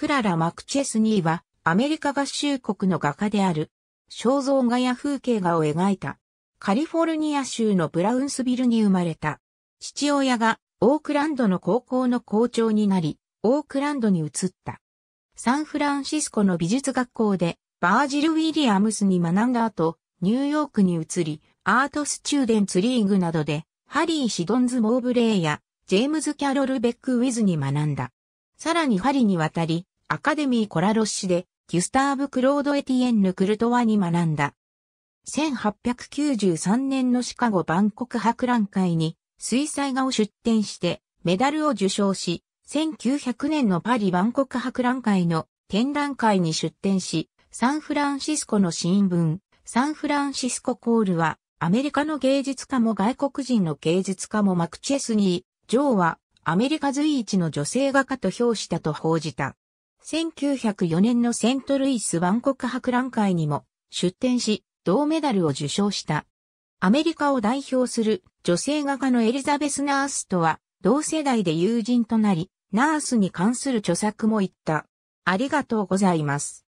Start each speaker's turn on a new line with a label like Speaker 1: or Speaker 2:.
Speaker 1: クララ・マクチェスニーは、アメリカ合衆国の画家である、肖像画や風景画を描いた。カリフォルニア州のブラウンスビルに生まれた。父親がオークランドの高校の校長になり、オークランドに移った。サンフランシスコの美術学校でバージル・ウィリアムスに学んだ後、ニューヨークに移り、アートスチューデンツリーグなどで、ハリー・シドンズ・モーブレイや、ジェームズ・キャロル・ベック・ウィズに学んだ。さらにハリに渡り、アカデミーコラロッシで、ギュスターブ・クロード・エティエンヌ・クルトワに学んだ。1893年のシカゴ万国博覧会に水彩画を出展してメダルを受賞し、1900年のパリ万国博覧会の展覧会に出展し、サンフランシスコの新聞、サンフランシスココールは、アメリカの芸術家も外国人の芸術家もマクチェスニー、ジョーはアメリカ随一の女性画家と評したと報じた。1904年のセントルイス万国博覧会にも出展し、銅メダルを受賞した。アメリカを代表する女性画家のエリザベス・ナースとは同世代で友人となり、ナースに関する著作も言った。ありがとうございます。